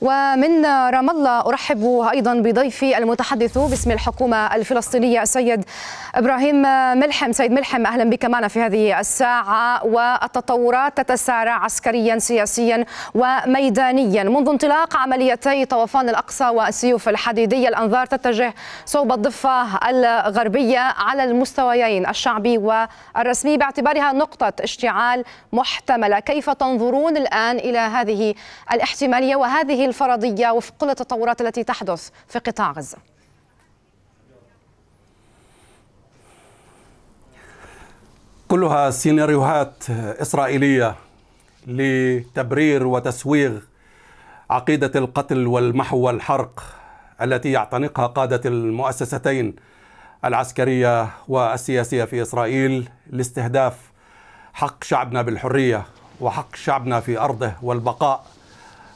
ومن رام الله أرحب أيضا بضيفي المتحدث باسم الحكومة الفلسطينية السيد إبراهيم ملحم سيد ملحم أهلا بك معنا في هذه الساعة والتطورات تتسارع عسكريا سياسيا وميدانيا منذ انطلاق عمليتي طوفان الأقصى والسيوف الحديدية الأنظار تتجه صوب الضفة الغربية على المستويين الشعبي والرسمي باعتبارها نقطة اشتعال محتملة كيف تنظرون الآن إلى هذه الاحتمالية وهذه الفرضية وفق كل التطورات التي تحدث في قطاع غزة؟ كلها سيناريوهات إسرائيلية لتبرير وتسويغ عقيدة القتل والمحو والحرق التي يعتنقها قادة المؤسستين العسكرية والسياسية في إسرائيل لاستهداف حق شعبنا بالحرية وحق شعبنا في أرضه والبقاء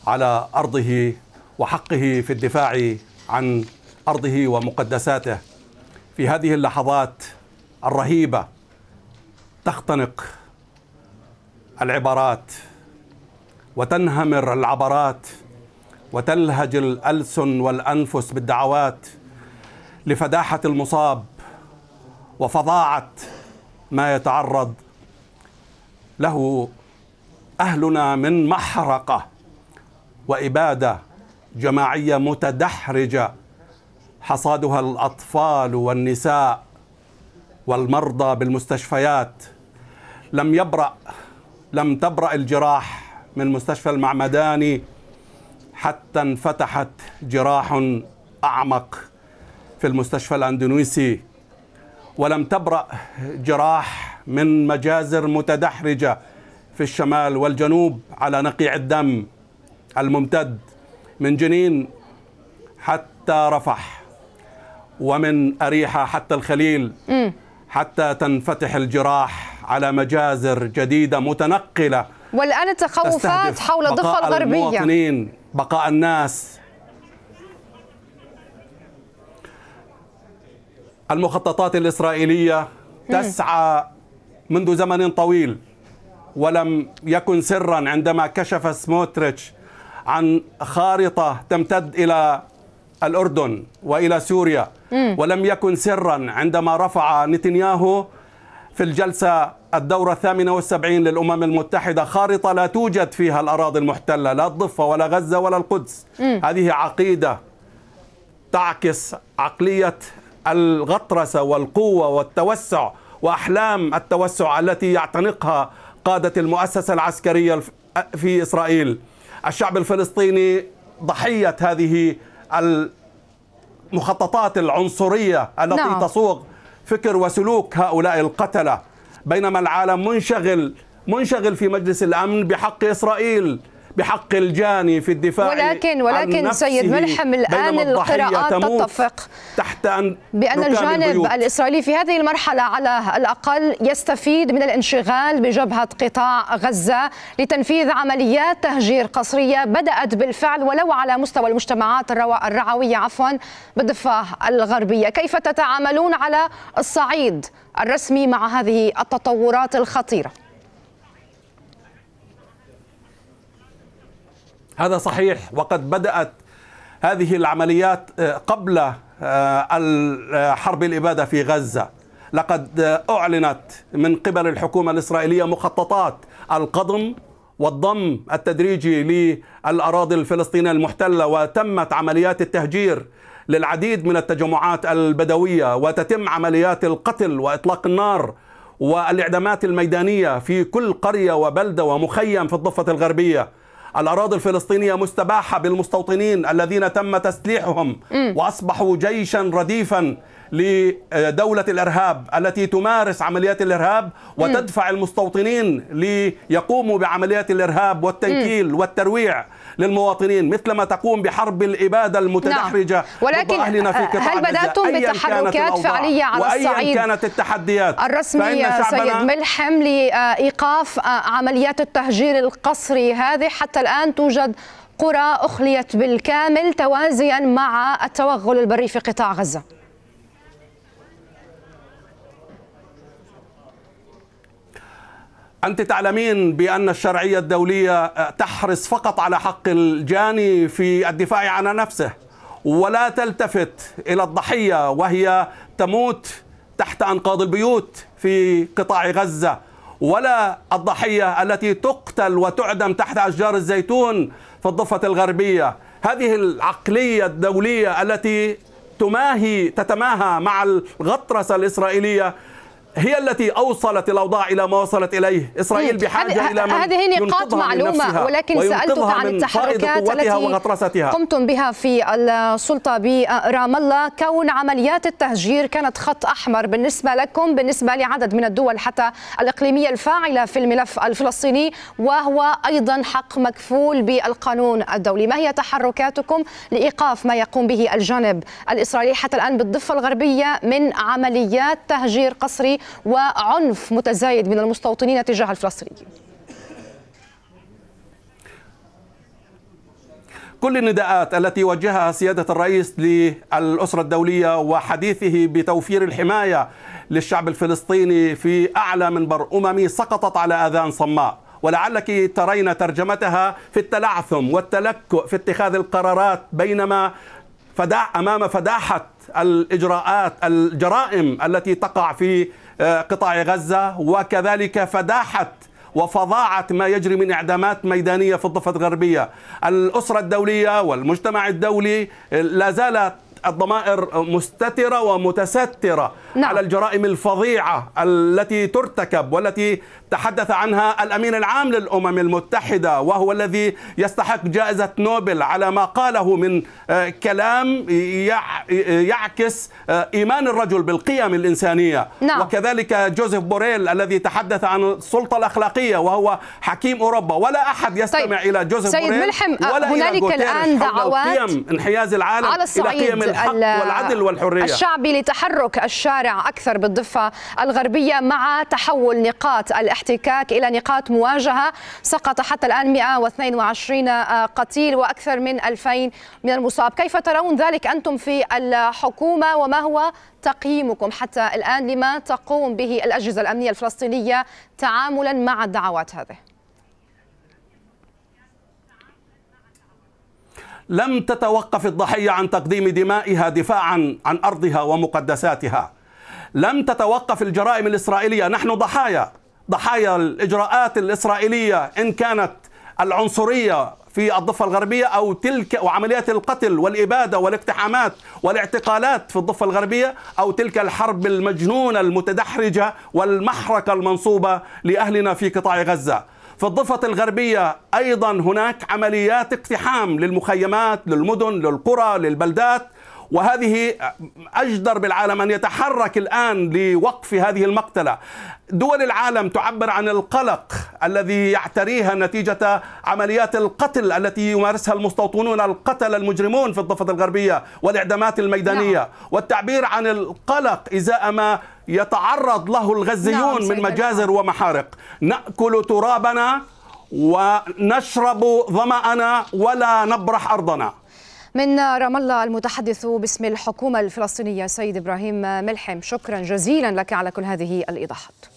على أرضه وحقه في الدفاع عن أرضه ومقدساته في هذه اللحظات الرهيبة تختنق العبارات وتنهمر العبرات وتلهج الألسن والأنفس بالدعوات لفداحة المصاب وفظاعة ما يتعرض له أهلنا من محرقة وإبادة جماعية متدحرجة حصادها الأطفال والنساء والمرضى بالمستشفيات لم يبرأ لم تبرأ الجراح من مستشفى المعمداني حتى انفتحت جراح أعمق في المستشفى الأندونيسي ولم تبرأ جراح من مجازر متدحرجة في الشمال والجنوب على نقيع الدم الممتد من جنين حتى رفح ومن أريحة حتى الخليل حتى تنفتح الجراح على مجازر جديدة متنقلة والآن التخوفات حول الضفة الغربية بقاء المواطنين بقاء الناس المخططات الإسرائيلية تسعى منذ زمن طويل ولم يكن سرا عندما كشف سموتريتش عن خارطة تمتد إلى الأردن وإلى سوريا ولم يكن سرا عندما رفع نتنياهو في الجلسة الدورة الثامنة والسبعين للأمم المتحدة خارطة لا توجد فيها الأراضي المحتلة لا الضفة ولا غزة ولا القدس م. هذه عقيدة تعكس عقلية الغطرسة والقوة والتوسع وأحلام التوسع التي يعتنقها قادة المؤسسة العسكرية في إسرائيل الشعب الفلسطيني ضحية هذه المخططات العنصرية التي نعم. تصوغ فكر وسلوك هؤلاء القتلة بينما العالم منشغل منشغل في مجلس الأمن بحق إسرائيل بحق الجاني في الدفاع ولكن ولكن سيد ملحم الان القراءات تتفق تحت أن بان الجانب البيوت. الاسرائيلي في هذه المرحله على الاقل يستفيد من الانشغال بجبهه قطاع غزه لتنفيذ عمليات تهجير قصريه بدات بالفعل ولو على مستوى المجتمعات الرعويه عفوا بالضفه الغربيه، كيف تتعاملون على الصعيد الرسمي مع هذه التطورات الخطيره؟ هذا صحيح وقد بدأت هذه العمليات آه، قبل آه، حرب الإبادة في غزة لقد آه، أعلنت من قبل الحكومة الإسرائيلية مخططات القضم والضم التدريجي للأراضي الفلسطينية المحتلة وتمت عمليات التهجير للعديد من التجمعات البدوية وتتم عمليات القتل وإطلاق النار والإعدامات الميدانية في كل قرية وبلدة ومخيم في الضفة الغربية الأراضي الفلسطينية مستباحة بالمستوطنين الذين تم تسليحهم وأصبحوا جيشا رديفا لدولة الإرهاب التي تمارس عمليات الإرهاب وتدفع المستوطنين ليقوموا بعمليات الإرهاب والتنكيل والترويع للمواطنين مثلما تقوم بحرب الإبادة المتدحرجة نعم. ولكن أهلنا في قطاع هل بدأتم بتحركات فعلية على الصعيد كانت التحديات الرسمية سيد ملحم لإيقاف آه، عمليات التهجير القصري هذه حتى الآن توجد قرى أخليت بالكامل توازيا مع التوغل البري في قطاع غزة أنت تعلمين بأن الشرعية الدولية تحرص فقط على حق الجاني في الدفاع عن نفسه ولا تلتفت إلى الضحية وهي تموت تحت أنقاض البيوت في قطاع غزة ولا الضحية التي تقتل وتعدم تحت أشجار الزيتون في الضفة الغربية هذه العقلية الدولية التي تماهي تتماهى مع الغطرسة الإسرائيلية هي التي أوصلت الأوضاع إلى ما وصلت إليه إسرائيل بحاجة إلى من هذه نقاط معلومة ولكن سألتك عن التحركات التي قمتم بها في السلطة برام الله كون عمليات التهجير كانت خط أحمر بالنسبة لكم بالنسبة لعدد من الدول حتى الإقليمية الفاعلة في الملف الفلسطيني وهو أيضا حق مكفول بالقانون الدولي ما هي تحركاتكم لإيقاف ما يقوم به الجانب الإسرائيلي حتى الآن بالضفة الغربية من عمليات تهجير قسري وعنف متزايد من المستوطنين تجاه الفلسطينيين كل النداءات التي وجهها سيادة الرئيس للأسرة الدولية وحديثه بتوفير الحماية للشعب الفلسطيني في أعلى منبر أممي سقطت على آذان صماء ولعلك ترين ترجمتها في التلعثم والتلكؤ في اتخاذ القرارات بينما فدا أمام فداحة الإجراءات الجرائم التي تقع في آه، قطاع غزة وكذلك فداحة وفظاعة ما يجري من إعدامات ميدانية في الضفة الغربية الأسرة الدولية والمجتمع الدولي آه، لا زالت الضمائر مستترة ومتسترة نعم. على الجرائم الفظيعة التي ترتكب والتي تحدث عنها الامين العام للامم المتحده وهو الذي يستحق جائزه نوبل على ما قاله من آه، كلام يعكس آه، ايمان الرجل بالقيم الانسانيه نعم. وكذلك جوزيف بوريل الذي تحدث عن السلطه الاخلاقيه وهو حكيم اوروبا ولا احد طيب، يستمع طيب. الى جوزيف سيد بوريل ملحم آه، ولا هنالك الان دعوات قيم انحياز العالم على الصعيد الى قيم الحق والعدل والحريه الشعبي لتحرك الشارع اكثر بالضفه الغربيه مع تحول نقاط الاحتلال احتكاك إلى نقاط مواجهة سقط حتى الآن 122 قتيل وأكثر من 2000 من المصاب كيف ترون ذلك أنتم في الحكومة وما هو تقييمكم حتى الآن لما تقوم به الأجهزة الأمنية الفلسطينية تعاملا مع الدعوات هذه لم تتوقف الضحية عن تقديم دمائها دفاعا عن أرضها ومقدساتها لم تتوقف الجرائم الإسرائيلية نحن ضحايا ضحايا الإجراءات الإسرائيلية إن كانت العنصرية في الضفة الغربية أو تلك وعمليات القتل والإبادة والاقتحامات والاعتقالات في الضفة الغربية أو تلك الحرب المجنونة المتدحرجة والمحركة المنصوبة لأهلنا في قطاع غزة في الضفة الغربية أيضا هناك عمليات اقتحام للمخيمات للمدن للقرى للبلدات وهذه أجدر بالعالم أن يتحرك الآن لوقف هذه المقتلة دول العالم تعبر عن القلق الذي يعتريها نتيجة عمليات القتل التي يمارسها المستوطنون القتل المجرمون في الضفة الغربية والإعدامات الميدانية نعم. والتعبير عن القلق إزاء ما يتعرض له الغزيون نعم. من مجازر نعم. ومحارق نأكل ترابنا ونشرب ظمأنا ولا نبرح أرضنا من رام الله المتحدث باسم الحكومة الفلسطينية سيد إبراهيم ملحم شكرا جزيلا لك على كل هذه الإيضاحات